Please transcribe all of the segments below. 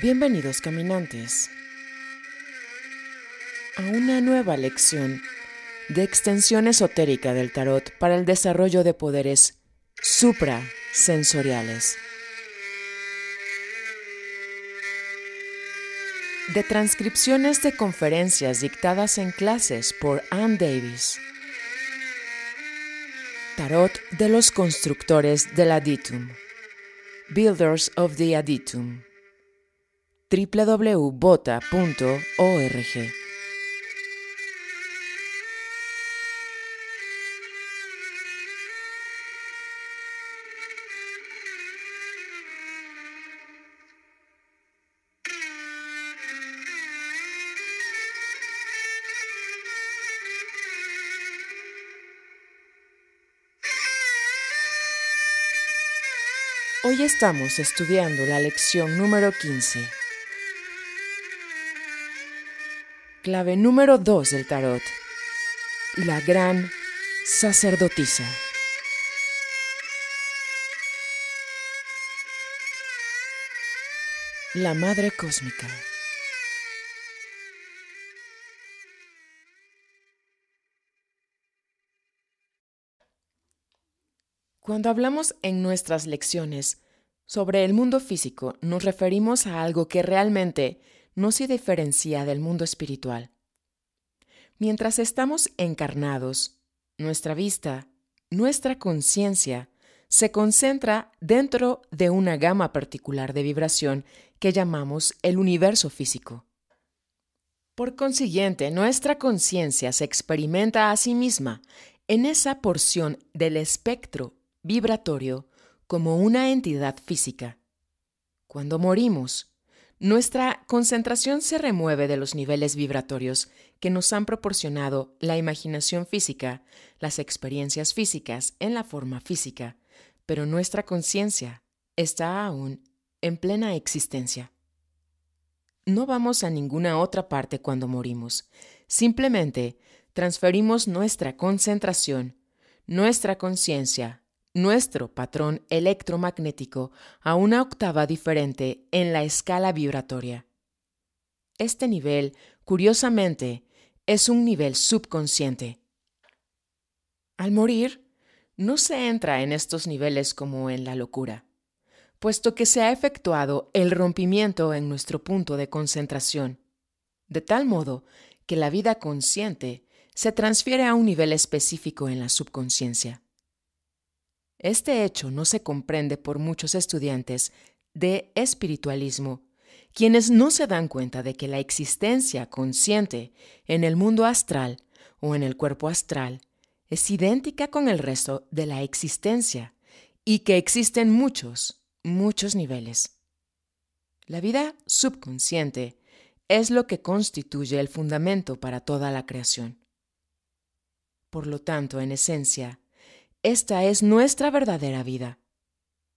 Bienvenidos caminantes a una nueva lección de extensión esotérica del tarot para el desarrollo de poderes suprasensoriales. De transcripciones de conferencias dictadas en clases por Ann Davis. Tarot de los constructores del Aditum. Builders of the Aditum www.bota.org. Hoy estamos estudiando la lección número 15. clave número 2 del tarot, la gran sacerdotisa. La Madre Cósmica. Cuando hablamos en nuestras lecciones sobre el mundo físico, nos referimos a algo que realmente no se diferencia del mundo espiritual. Mientras estamos encarnados, nuestra vista, nuestra conciencia, se concentra dentro de una gama particular de vibración que llamamos el universo físico. Por consiguiente, nuestra conciencia se experimenta a sí misma en esa porción del espectro vibratorio como una entidad física. Cuando morimos, nuestra concentración se remueve de los niveles vibratorios que nos han proporcionado la imaginación física, las experiencias físicas en la forma física, pero nuestra conciencia está aún en plena existencia. No vamos a ninguna otra parte cuando morimos, simplemente transferimos nuestra concentración, nuestra conciencia, nuestro patrón electromagnético a una octava diferente en la escala vibratoria. Este nivel, curiosamente, es un nivel subconsciente. Al morir, no se entra en estos niveles como en la locura, puesto que se ha efectuado el rompimiento en nuestro punto de concentración, de tal modo que la vida consciente se transfiere a un nivel específico en la subconsciencia. Este hecho no se comprende por muchos estudiantes de espiritualismo, quienes no se dan cuenta de que la existencia consciente en el mundo astral o en el cuerpo astral es idéntica con el resto de la existencia y que existen muchos, muchos niveles. La vida subconsciente es lo que constituye el fundamento para toda la creación. Por lo tanto, en esencia, esta es nuestra verdadera vida.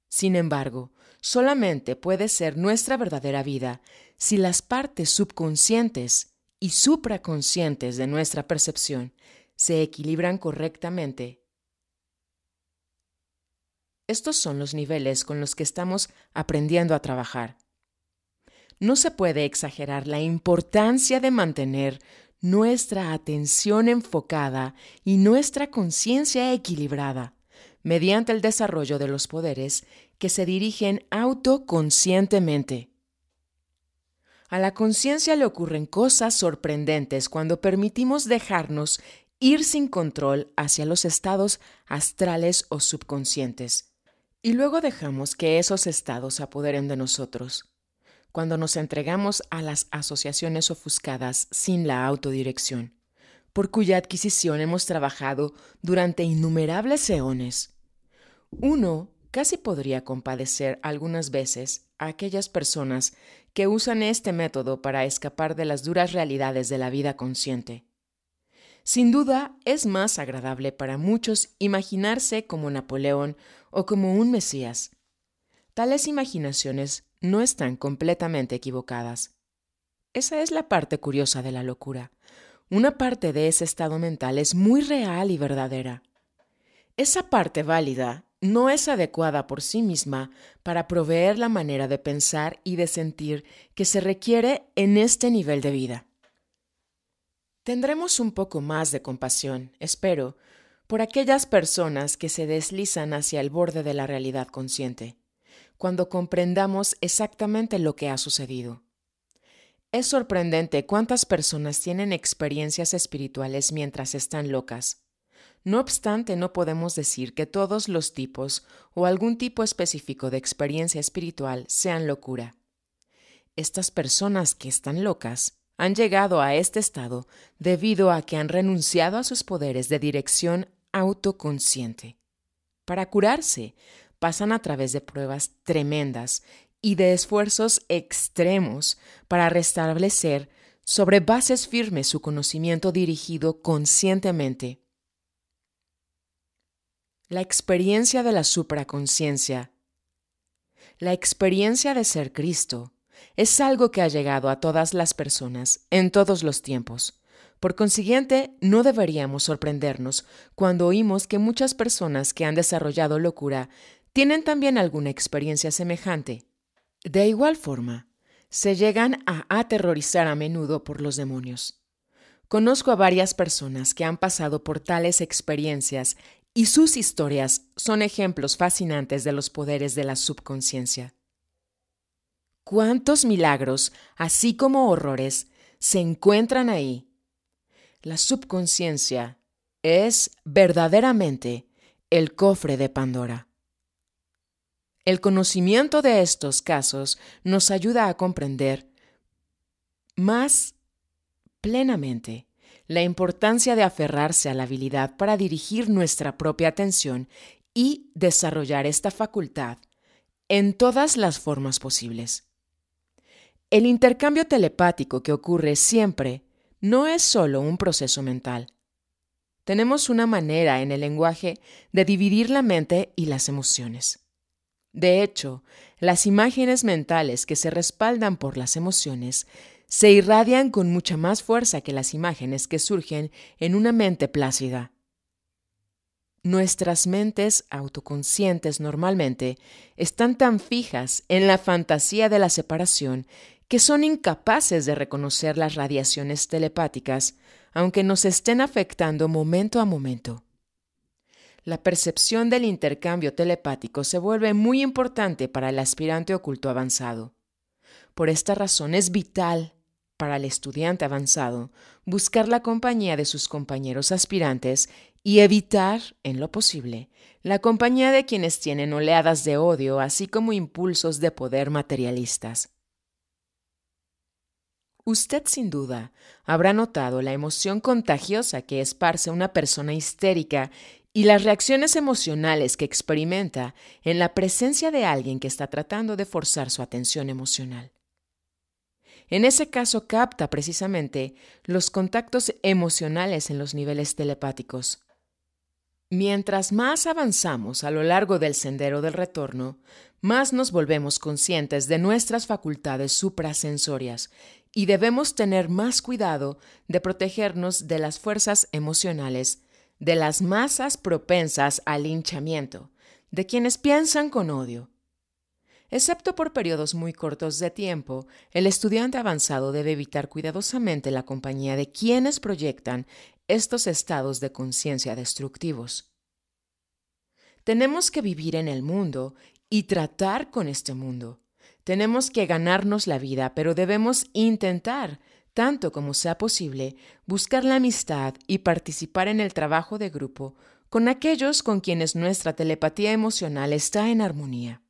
Sin embargo, solamente puede ser nuestra verdadera vida si las partes subconscientes y supraconscientes de nuestra percepción se equilibran correctamente. Estos son los niveles con los que estamos aprendiendo a trabajar. No se puede exagerar la importancia de mantener nuestra atención enfocada y nuestra conciencia equilibrada mediante el desarrollo de los poderes que se dirigen autoconscientemente. A la conciencia le ocurren cosas sorprendentes cuando permitimos dejarnos ir sin control hacia los estados astrales o subconscientes, y luego dejamos que esos estados apoderen de nosotros cuando nos entregamos a las asociaciones ofuscadas sin la autodirección, por cuya adquisición hemos trabajado durante innumerables eones. Uno casi podría compadecer algunas veces a aquellas personas que usan este método para escapar de las duras realidades de la vida consciente. Sin duda, es más agradable para muchos imaginarse como Napoleón o como un Mesías, tales imaginaciones no están completamente equivocadas. Esa es la parte curiosa de la locura. Una parte de ese estado mental es muy real y verdadera. Esa parte válida no es adecuada por sí misma para proveer la manera de pensar y de sentir que se requiere en este nivel de vida. Tendremos un poco más de compasión, espero, por aquellas personas que se deslizan hacia el borde de la realidad consciente cuando comprendamos exactamente lo que ha sucedido. Es sorprendente cuántas personas tienen experiencias espirituales mientras están locas. No obstante, no podemos decir que todos los tipos o algún tipo específico de experiencia espiritual sean locura. Estas personas que están locas han llegado a este estado debido a que han renunciado a sus poderes de dirección autoconsciente. Para curarse, pasan a través de pruebas tremendas y de esfuerzos extremos para restablecer sobre bases firmes su conocimiento dirigido conscientemente. La experiencia de la supraconciencia. La experiencia de ser Cristo es algo que ha llegado a todas las personas en todos los tiempos. Por consiguiente, no deberíamos sorprendernos cuando oímos que muchas personas que han desarrollado locura tienen también alguna experiencia semejante. De igual forma, se llegan a aterrorizar a menudo por los demonios. Conozco a varias personas que han pasado por tales experiencias y sus historias son ejemplos fascinantes de los poderes de la subconsciencia. ¿Cuántos milagros, así como horrores, se encuentran ahí? La subconsciencia es verdaderamente el cofre de Pandora. El conocimiento de estos casos nos ayuda a comprender más plenamente la importancia de aferrarse a la habilidad para dirigir nuestra propia atención y desarrollar esta facultad en todas las formas posibles. El intercambio telepático que ocurre siempre no es solo un proceso mental. Tenemos una manera en el lenguaje de dividir la mente y las emociones. De hecho, las imágenes mentales que se respaldan por las emociones se irradian con mucha más fuerza que las imágenes que surgen en una mente plácida. Nuestras mentes autoconscientes normalmente están tan fijas en la fantasía de la separación que son incapaces de reconocer las radiaciones telepáticas, aunque nos estén afectando momento a momento. La percepción del intercambio telepático se vuelve muy importante para el aspirante oculto avanzado. Por esta razón es vital para el estudiante avanzado buscar la compañía de sus compañeros aspirantes y evitar, en lo posible, la compañía de quienes tienen oleadas de odio, así como impulsos de poder materialistas. Usted sin duda habrá notado la emoción contagiosa que esparce una persona histérica y las reacciones emocionales que experimenta en la presencia de alguien que está tratando de forzar su atención emocional. En ese caso capta precisamente los contactos emocionales en los niveles telepáticos. Mientras más avanzamos a lo largo del sendero del retorno, más nos volvemos conscientes de nuestras facultades suprasensorias y debemos tener más cuidado de protegernos de las fuerzas emocionales de las masas propensas al hinchamiento, de quienes piensan con odio. Excepto por periodos muy cortos de tiempo, el estudiante avanzado debe evitar cuidadosamente la compañía de quienes proyectan estos estados de conciencia destructivos. Tenemos que vivir en el mundo y tratar con este mundo. Tenemos que ganarnos la vida, pero debemos intentar tanto como sea posible, buscar la amistad y participar en el trabajo de grupo con aquellos con quienes nuestra telepatía emocional está en armonía.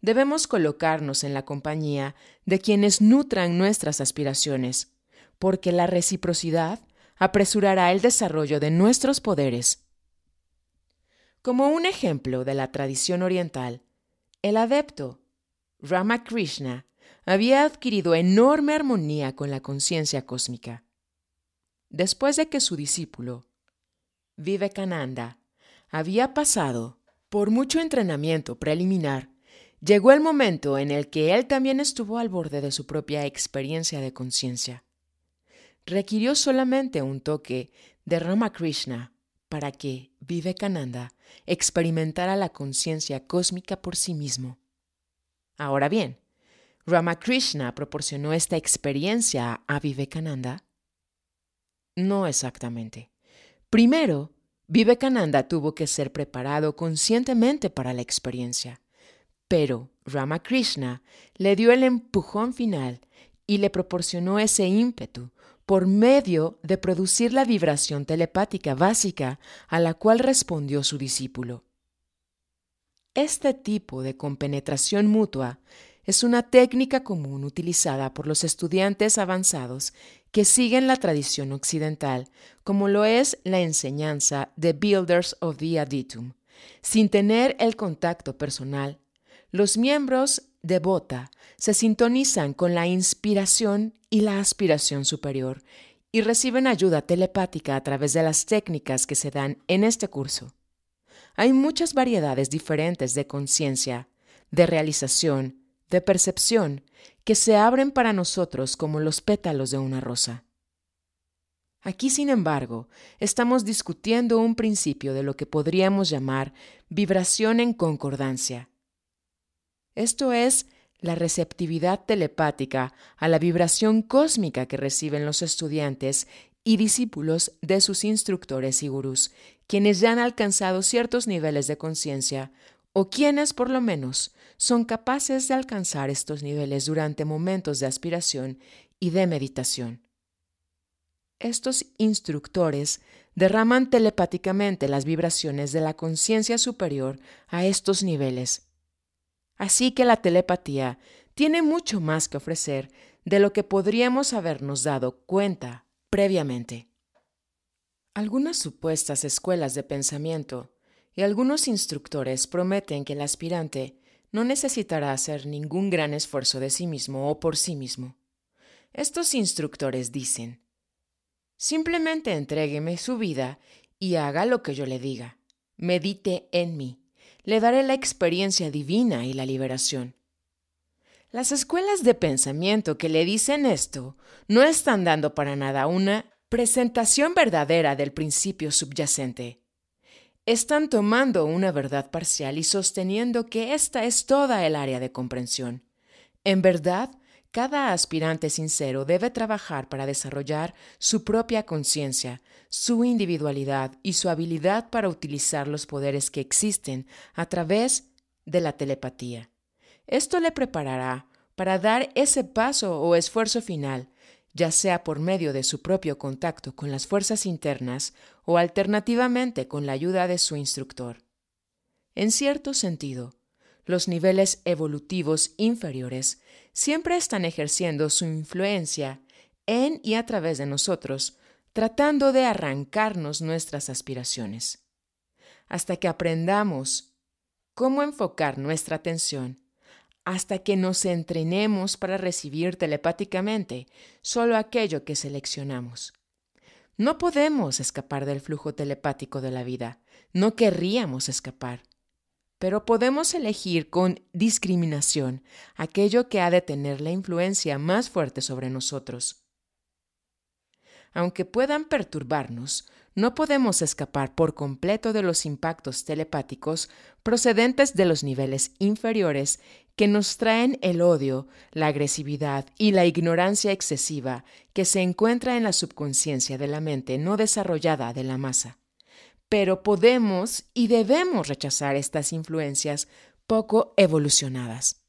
Debemos colocarnos en la compañía de quienes nutran nuestras aspiraciones, porque la reciprocidad apresurará el desarrollo de nuestros poderes. Como un ejemplo de la tradición oriental, el adepto Ramakrishna había adquirido enorme armonía con la conciencia cósmica. Después de que su discípulo, Vivekananda, había pasado por mucho entrenamiento preliminar, llegó el momento en el que él también estuvo al borde de su propia experiencia de conciencia. Requirió solamente un toque de Ramakrishna para que Vivekananda experimentara la conciencia cósmica por sí mismo. Ahora bien, Ramakrishna proporcionó esta experiencia a Vivekananda? No exactamente. Primero, Vivekananda tuvo que ser preparado conscientemente para la experiencia, pero Ramakrishna le dio el empujón final y le proporcionó ese ímpetu por medio de producir la vibración telepática básica a la cual respondió su discípulo. Este tipo de compenetración mutua es una técnica común utilizada por los estudiantes avanzados que siguen la tradición occidental, como lo es la enseñanza de Builders of the Aditum. Sin tener el contacto personal, los miembros de Bota se sintonizan con la inspiración y la aspiración superior y reciben ayuda telepática a través de las técnicas que se dan en este curso. Hay muchas variedades diferentes de conciencia, de realización, de percepción, que se abren para nosotros como los pétalos de una rosa. Aquí, sin embargo, estamos discutiendo un principio de lo que podríamos llamar vibración en concordancia. Esto es la receptividad telepática a la vibración cósmica que reciben los estudiantes y discípulos de sus instructores y gurús, quienes ya han alcanzado ciertos niveles de conciencia o quienes por lo menos son capaces de alcanzar estos niveles durante momentos de aspiración y de meditación. Estos instructores derraman telepáticamente las vibraciones de la conciencia superior a estos niveles. Así que la telepatía tiene mucho más que ofrecer de lo que podríamos habernos dado cuenta previamente. Algunas supuestas escuelas de pensamiento y algunos instructores prometen que el aspirante no necesitará hacer ningún gran esfuerzo de sí mismo o por sí mismo. Estos instructores dicen, simplemente entrégueme su vida y haga lo que yo le diga. Medite en mí. Le daré la experiencia divina y la liberación. Las escuelas de pensamiento que le dicen esto no están dando para nada una presentación verdadera del principio subyacente están tomando una verdad parcial y sosteniendo que esta es toda el área de comprensión. En verdad, cada aspirante sincero debe trabajar para desarrollar su propia conciencia, su individualidad y su habilidad para utilizar los poderes que existen a través de la telepatía. Esto le preparará para dar ese paso o esfuerzo final ya sea por medio de su propio contacto con las fuerzas internas o alternativamente con la ayuda de su instructor. En cierto sentido, los niveles evolutivos inferiores siempre están ejerciendo su influencia en y a través de nosotros, tratando de arrancarnos nuestras aspiraciones. Hasta que aprendamos cómo enfocar nuestra atención hasta que nos entrenemos para recibir telepáticamente solo aquello que seleccionamos. No podemos escapar del flujo telepático de la vida, no querríamos escapar, pero podemos elegir con discriminación aquello que ha de tener la influencia más fuerte sobre nosotros. Aunque puedan perturbarnos, no podemos escapar por completo de los impactos telepáticos procedentes de los niveles inferiores que nos traen el odio, la agresividad y la ignorancia excesiva que se encuentra en la subconsciencia de la mente no desarrollada de la masa. Pero podemos y debemos rechazar estas influencias poco evolucionadas.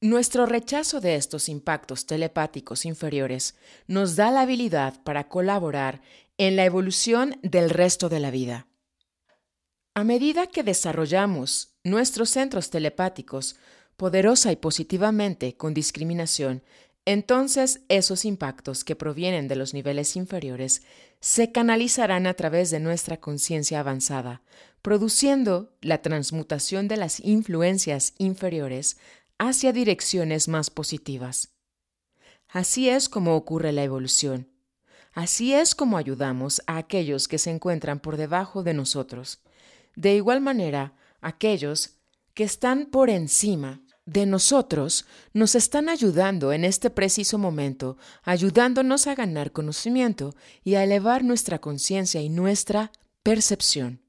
Nuestro rechazo de estos impactos telepáticos inferiores nos da la habilidad para colaborar en la evolución del resto de la vida. A medida que desarrollamos nuestros centros telepáticos, poderosa y positivamente con discriminación, entonces esos impactos que provienen de los niveles inferiores se canalizarán a través de nuestra conciencia avanzada, produciendo la transmutación de las influencias inferiores hacia direcciones más positivas. Así es como ocurre la evolución. Así es como ayudamos a aquellos que se encuentran por debajo de nosotros. De igual manera, aquellos que están por encima de nosotros nos están ayudando en este preciso momento, ayudándonos a ganar conocimiento y a elevar nuestra conciencia y nuestra percepción.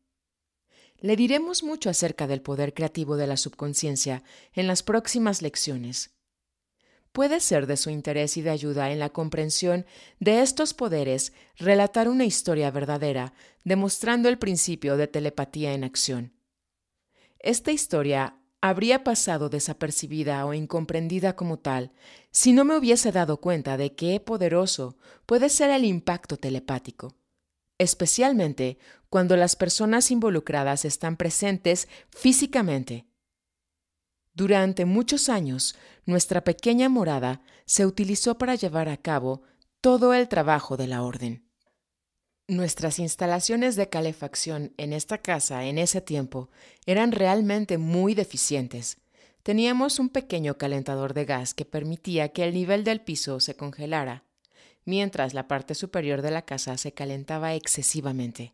Le diremos mucho acerca del poder creativo de la subconsciencia en las próximas lecciones. Puede ser de su interés y de ayuda en la comprensión de estos poderes relatar una historia verdadera, demostrando el principio de telepatía en acción. Esta historia habría pasado desapercibida o incomprendida como tal si no me hubiese dado cuenta de qué poderoso puede ser el impacto telepático, especialmente cuando las personas involucradas están presentes físicamente. Durante muchos años, nuestra pequeña morada se utilizó para llevar a cabo todo el trabajo de la orden. Nuestras instalaciones de calefacción en esta casa en ese tiempo eran realmente muy deficientes. Teníamos un pequeño calentador de gas que permitía que el nivel del piso se congelara, mientras la parte superior de la casa se calentaba excesivamente.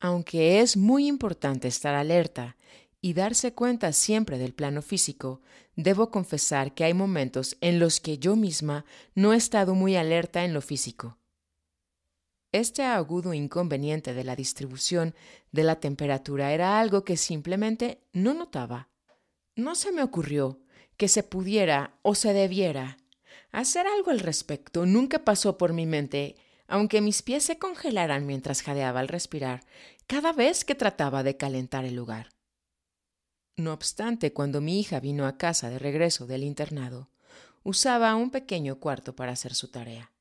Aunque es muy importante estar alerta y darse cuenta siempre del plano físico, debo confesar que hay momentos en los que yo misma no he estado muy alerta en lo físico este agudo inconveniente de la distribución de la temperatura era algo que simplemente no notaba. No se me ocurrió que se pudiera o se debiera hacer algo al respecto. Nunca pasó por mi mente, aunque mis pies se congelaran mientras jadeaba al respirar, cada vez que trataba de calentar el lugar. No obstante, cuando mi hija vino a casa de regreso del internado, usaba un pequeño cuarto para hacer su tarea.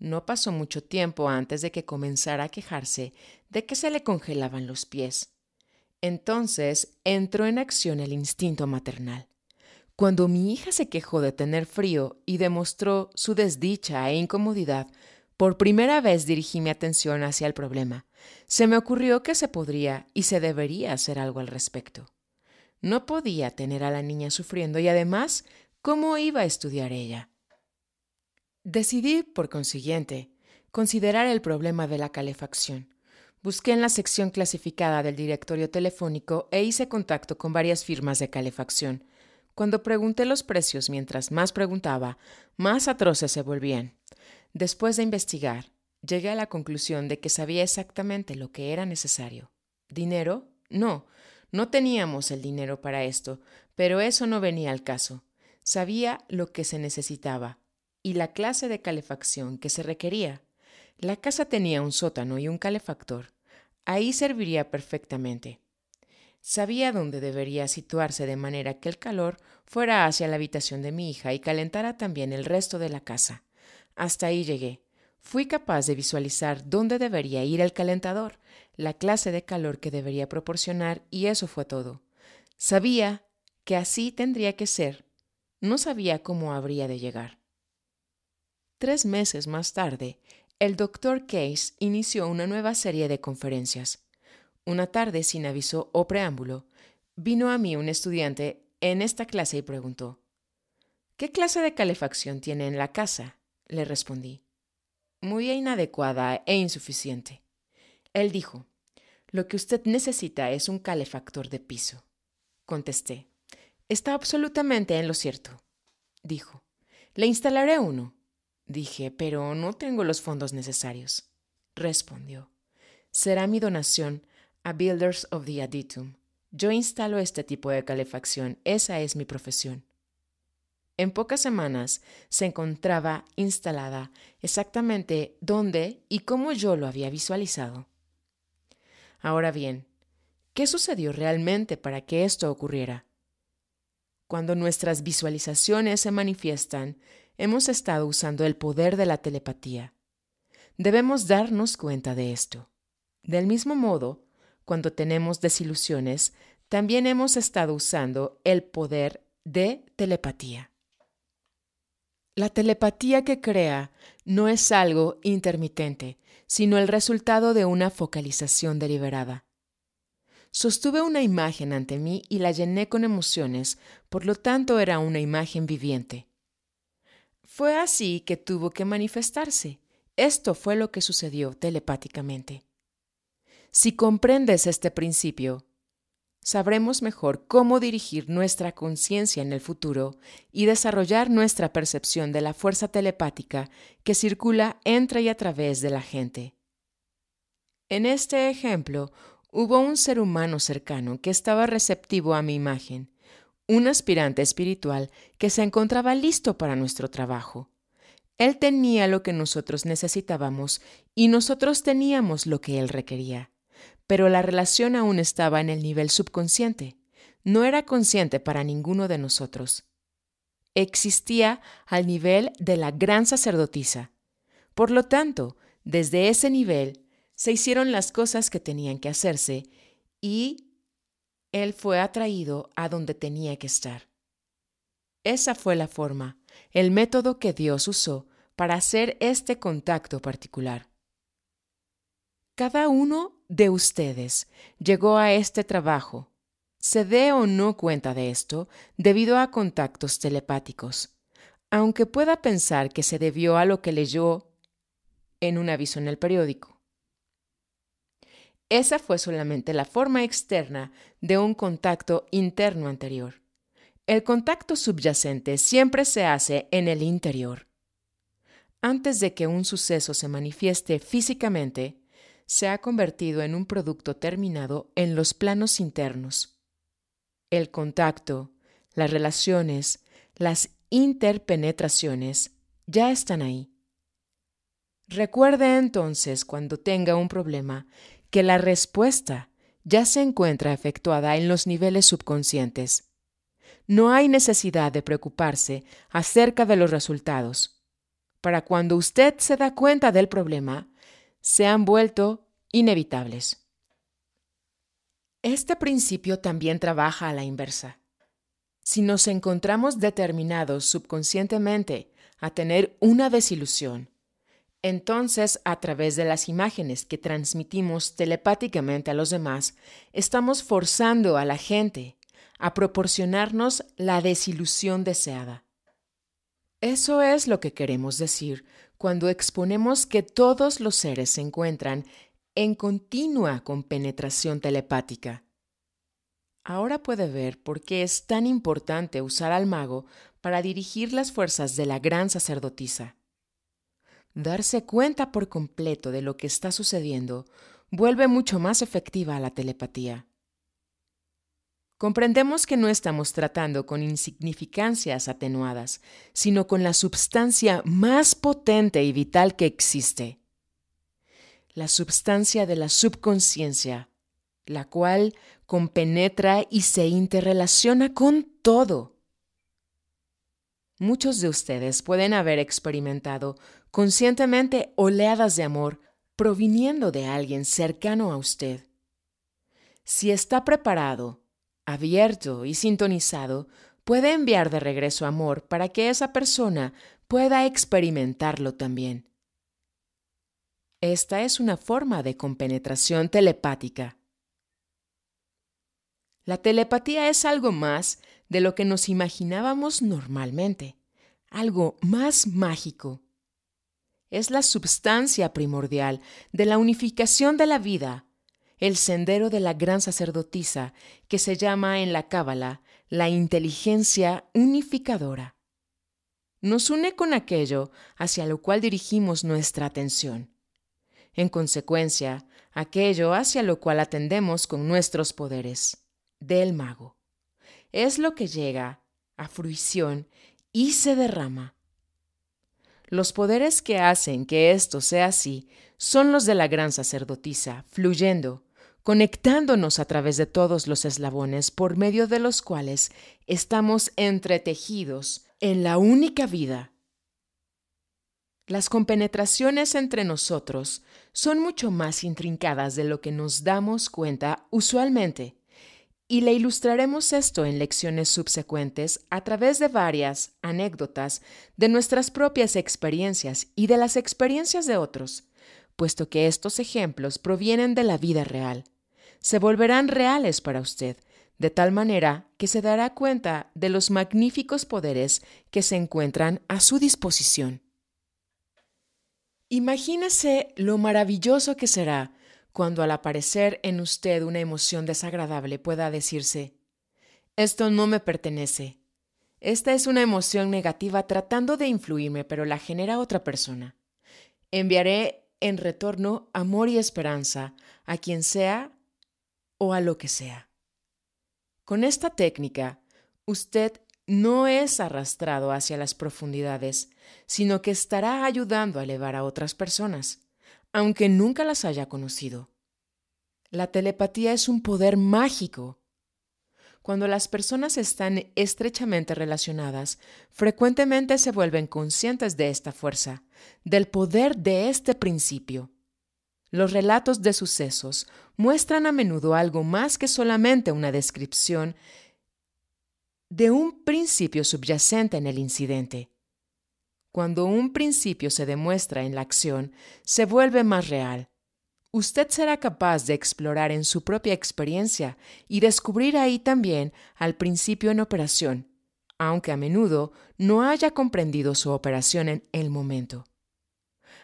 No pasó mucho tiempo antes de que comenzara a quejarse de que se le congelaban los pies. Entonces entró en acción el instinto maternal. Cuando mi hija se quejó de tener frío y demostró su desdicha e incomodidad, por primera vez dirigí mi atención hacia el problema. Se me ocurrió que se podría y se debería hacer algo al respecto. No podía tener a la niña sufriendo y además, ¿cómo iba a estudiar ella? Decidí, por consiguiente, considerar el problema de la calefacción. Busqué en la sección clasificada del directorio telefónico e hice contacto con varias firmas de calefacción. Cuando pregunté los precios, mientras más preguntaba, más atroces se volvían. Después de investigar, llegué a la conclusión de que sabía exactamente lo que era necesario. ¿Dinero? No, no teníamos el dinero para esto, pero eso no venía al caso. Sabía lo que se necesitaba, y la clase de calefacción que se requería. La casa tenía un sótano y un calefactor. Ahí serviría perfectamente. Sabía dónde debería situarse de manera que el calor fuera hacia la habitación de mi hija y calentara también el resto de la casa. Hasta ahí llegué. Fui capaz de visualizar dónde debería ir el calentador, la clase de calor que debería proporcionar y eso fue todo. Sabía que así tendría que ser. No sabía cómo habría de llegar. Tres meses más tarde, el doctor Case inició una nueva serie de conferencias. Una tarde, sin aviso o preámbulo, vino a mí un estudiante en esta clase y preguntó, ¿Qué clase de calefacción tiene en la casa? Le respondí, muy inadecuada e insuficiente. Él dijo, lo que usted necesita es un calefactor de piso. Contesté, está absolutamente en lo cierto. Dijo, le instalaré uno. Dije, pero no tengo los fondos necesarios. Respondió, será mi donación a Builders of the Aditum. Yo instalo este tipo de calefacción, esa es mi profesión. En pocas semanas se encontraba instalada exactamente donde y cómo yo lo había visualizado. Ahora bien, ¿qué sucedió realmente para que esto ocurriera? Cuando nuestras visualizaciones se manifiestan, hemos estado usando el poder de la telepatía. Debemos darnos cuenta de esto. Del mismo modo, cuando tenemos desilusiones, también hemos estado usando el poder de telepatía. La telepatía que crea no es algo intermitente, sino el resultado de una focalización deliberada. Sostuve una imagen ante mí y la llené con emociones, por lo tanto era una imagen viviente. Fue así que tuvo que manifestarse. Esto fue lo que sucedió telepáticamente. Si comprendes este principio, sabremos mejor cómo dirigir nuestra conciencia en el futuro y desarrollar nuestra percepción de la fuerza telepática que circula entre y a través de la gente. En este ejemplo, hubo un ser humano cercano que estaba receptivo a mi imagen un aspirante espiritual que se encontraba listo para nuestro trabajo. Él tenía lo que nosotros necesitábamos y nosotros teníamos lo que él requería. Pero la relación aún estaba en el nivel subconsciente. No era consciente para ninguno de nosotros. Existía al nivel de la gran sacerdotisa. Por lo tanto, desde ese nivel se hicieron las cosas que tenían que hacerse y él fue atraído a donde tenía que estar. Esa fue la forma, el método que Dios usó para hacer este contacto particular. Cada uno de ustedes llegó a este trabajo, se dé o no cuenta de esto, debido a contactos telepáticos, aunque pueda pensar que se debió a lo que leyó en un aviso en el periódico. Esa fue solamente la forma externa de un contacto interno anterior. El contacto subyacente siempre se hace en el interior. Antes de que un suceso se manifieste físicamente, se ha convertido en un producto terminado en los planos internos. El contacto, las relaciones, las interpenetraciones ya están ahí. Recuerde entonces cuando tenga un problema que la respuesta ya se encuentra efectuada en los niveles subconscientes. No hay necesidad de preocuparse acerca de los resultados. Para cuando usted se da cuenta del problema, se han vuelto inevitables. Este principio también trabaja a la inversa. Si nos encontramos determinados subconscientemente a tener una desilusión, entonces, a través de las imágenes que transmitimos telepáticamente a los demás, estamos forzando a la gente a proporcionarnos la desilusión deseada. Eso es lo que queremos decir cuando exponemos que todos los seres se encuentran en continua compenetración telepática. Ahora puede ver por qué es tan importante usar al mago para dirigir las fuerzas de la gran sacerdotisa. Darse cuenta por completo de lo que está sucediendo vuelve mucho más efectiva a la telepatía. Comprendemos que no estamos tratando con insignificancias atenuadas, sino con la substancia más potente y vital que existe, la substancia de la subconsciencia, la cual compenetra y se interrelaciona con todo. Muchos de ustedes pueden haber experimentado conscientemente oleadas de amor proviniendo de alguien cercano a usted. Si está preparado, abierto y sintonizado, puede enviar de regreso amor para que esa persona pueda experimentarlo también. Esta es una forma de compenetración telepática. La telepatía es algo más de lo que nos imaginábamos normalmente, algo más mágico. Es la substancia primordial de la unificación de la vida, el sendero de la gran sacerdotisa que se llama en la Cábala la inteligencia unificadora. Nos une con aquello hacia lo cual dirigimos nuestra atención. En consecuencia, aquello hacia lo cual atendemos con nuestros poderes, del mago es lo que llega a fruición y se derrama. Los poderes que hacen que esto sea así son los de la gran sacerdotisa, fluyendo, conectándonos a través de todos los eslabones por medio de los cuales estamos entretejidos en la única vida. Las compenetraciones entre nosotros son mucho más intrincadas de lo que nos damos cuenta usualmente y le ilustraremos esto en lecciones subsecuentes a través de varias anécdotas de nuestras propias experiencias y de las experiencias de otros, puesto que estos ejemplos provienen de la vida real. Se volverán reales para usted, de tal manera que se dará cuenta de los magníficos poderes que se encuentran a su disposición. Imagínese lo maravilloso que será cuando al aparecer en usted una emoción desagradable pueda decirse, esto no me pertenece. Esta es una emoción negativa tratando de influirme, pero la genera otra persona. Enviaré en retorno amor y esperanza a quien sea o a lo que sea. Con esta técnica, usted no es arrastrado hacia las profundidades, sino que estará ayudando a elevar a otras personas aunque nunca las haya conocido. La telepatía es un poder mágico. Cuando las personas están estrechamente relacionadas, frecuentemente se vuelven conscientes de esta fuerza, del poder de este principio. Los relatos de sucesos muestran a menudo algo más que solamente una descripción de un principio subyacente en el incidente. Cuando un principio se demuestra en la acción, se vuelve más real. Usted será capaz de explorar en su propia experiencia y descubrir ahí también al principio en operación, aunque a menudo no haya comprendido su operación en el momento.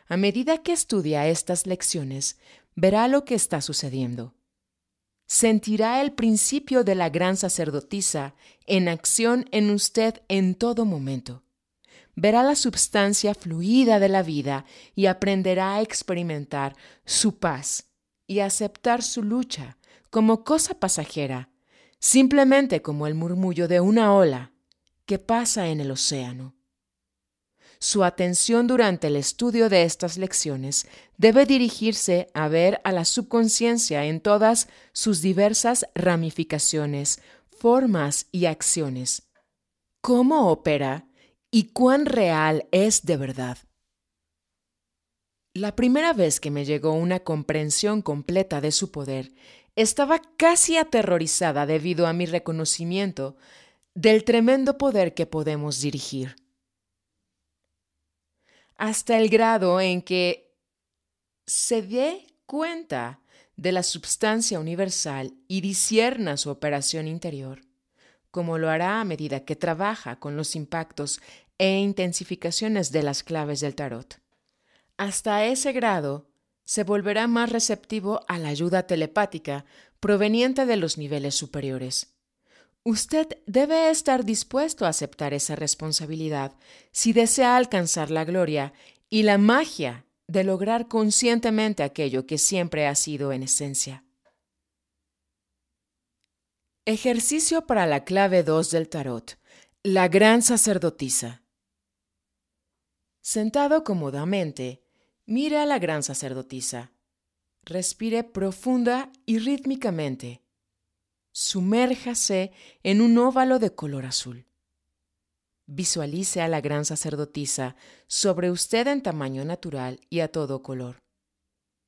A medida que estudia estas lecciones, verá lo que está sucediendo. Sentirá el principio de la gran sacerdotisa en acción en usted en todo momento verá la substancia fluida de la vida y aprenderá a experimentar su paz y aceptar su lucha como cosa pasajera, simplemente como el murmullo de una ola que pasa en el océano. Su atención durante el estudio de estas lecciones debe dirigirse a ver a la subconsciencia en todas sus diversas ramificaciones, formas y acciones, cómo opera y cuán real es de verdad. La primera vez que me llegó una comprensión completa de su poder, estaba casi aterrorizada debido a mi reconocimiento del tremendo poder que podemos dirigir. Hasta el grado en que se dé cuenta de la substancia universal y disierna su operación interior, como lo hará a medida que trabaja con los impactos e intensificaciones de las claves del tarot. Hasta ese grado, se volverá más receptivo a la ayuda telepática proveniente de los niveles superiores. Usted debe estar dispuesto a aceptar esa responsabilidad si desea alcanzar la gloria y la magia de lograr conscientemente aquello que siempre ha sido en esencia. Ejercicio para la clave 2 del tarot, la gran sacerdotisa. Sentado cómodamente, mire a la gran sacerdotisa. Respire profunda y rítmicamente. Sumérjase en un óvalo de color azul. Visualice a la gran sacerdotisa sobre usted en tamaño natural y a todo color.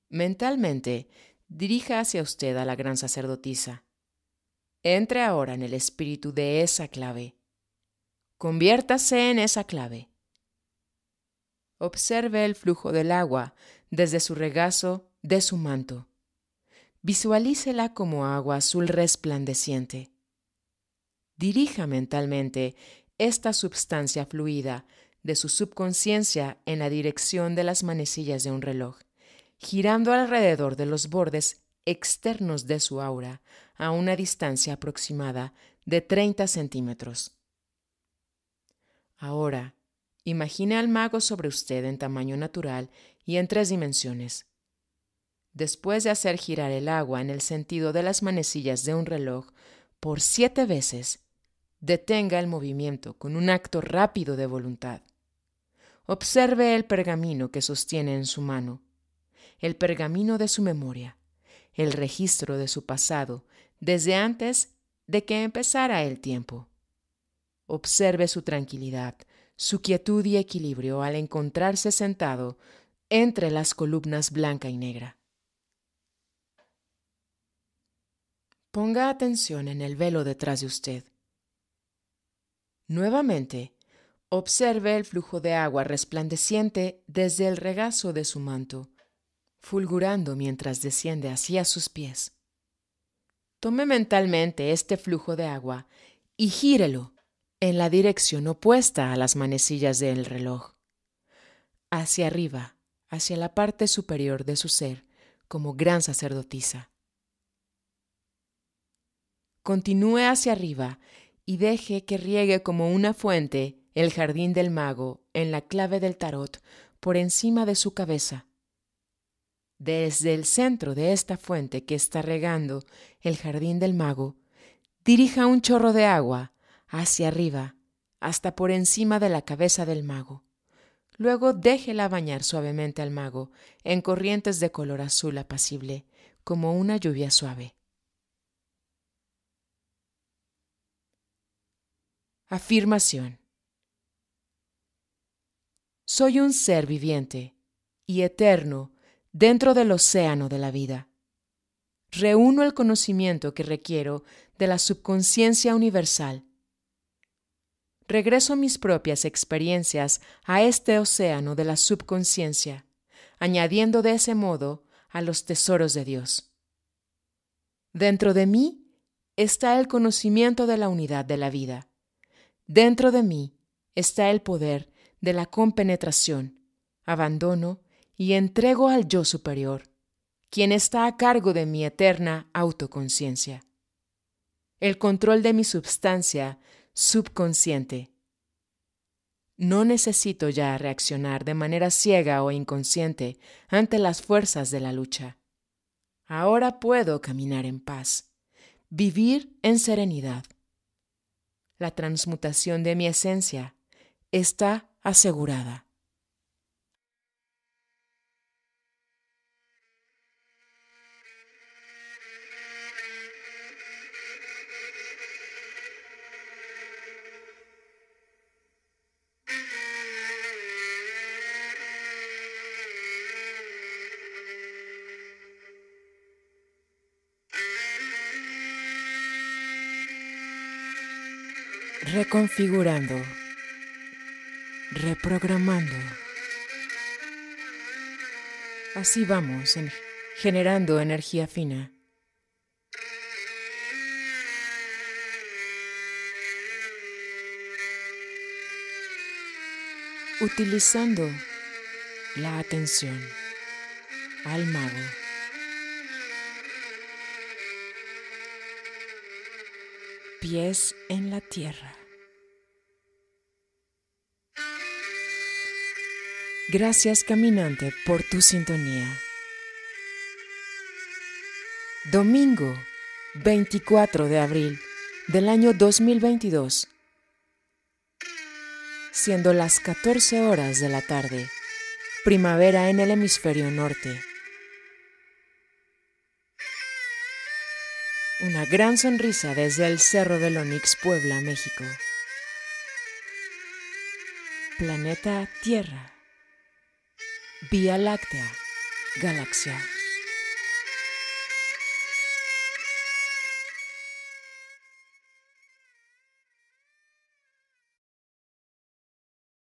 Mentalmente, dirija hacia usted a la gran sacerdotisa. Entre ahora en el espíritu de esa clave. Conviértase en esa clave. Observe el flujo del agua desde su regazo de su manto. Visualícela como agua azul resplandeciente. Dirija mentalmente esta substancia fluida de su subconsciencia en la dirección de las manecillas de un reloj, girando alrededor de los bordes externos de su aura a una distancia aproximada de 30 centímetros. Ahora, Imagine al mago sobre usted en tamaño natural y en tres dimensiones. Después de hacer girar el agua en el sentido de las manecillas de un reloj por siete veces, detenga el movimiento con un acto rápido de voluntad. Observe el pergamino que sostiene en su mano, el pergamino de su memoria, el registro de su pasado desde antes de que empezara el tiempo. Observe su tranquilidad, su quietud y equilibrio al encontrarse sentado entre las columnas blanca y negra. Ponga atención en el velo detrás de usted. Nuevamente, observe el flujo de agua resplandeciente desde el regazo de su manto, fulgurando mientras desciende hacia sus pies. Tome mentalmente este flujo de agua y gírelo en la dirección opuesta a las manecillas del reloj, hacia arriba, hacia la parte superior de su ser, como gran sacerdotisa. Continúe hacia arriba y deje que riegue como una fuente el jardín del mago en la clave del tarot por encima de su cabeza. Desde el centro de esta fuente que está regando el jardín del mago, dirija un chorro de agua hacia arriba, hasta por encima de la cabeza del mago. Luego déjela bañar suavemente al mago en corrientes de color azul apacible, como una lluvia suave. Afirmación. Soy un ser viviente y eterno dentro del océano de la vida. Reúno el conocimiento que requiero de la subconsciencia universal regreso mis propias experiencias a este océano de la subconsciencia, añadiendo de ese modo a los tesoros de Dios. Dentro de mí está el conocimiento de la unidad de la vida. Dentro de mí está el poder de la compenetración, abandono y entrego al yo superior, quien está a cargo de mi eterna autoconciencia. El control de mi substancia subconsciente. No necesito ya reaccionar de manera ciega o inconsciente ante las fuerzas de la lucha. Ahora puedo caminar en paz, vivir en serenidad. La transmutación de mi esencia está asegurada. Configurando, reprogramando. Así vamos, generando energía fina. Utilizando la atención al mago. pies en la tierra. Gracias caminante por tu sintonía. Domingo 24 de abril del año 2022, siendo las 14 horas de la tarde, primavera en el hemisferio norte. Una gran sonrisa desde el Cerro del Onix, Puebla, México. Planeta Tierra. Vía Láctea, galaxia.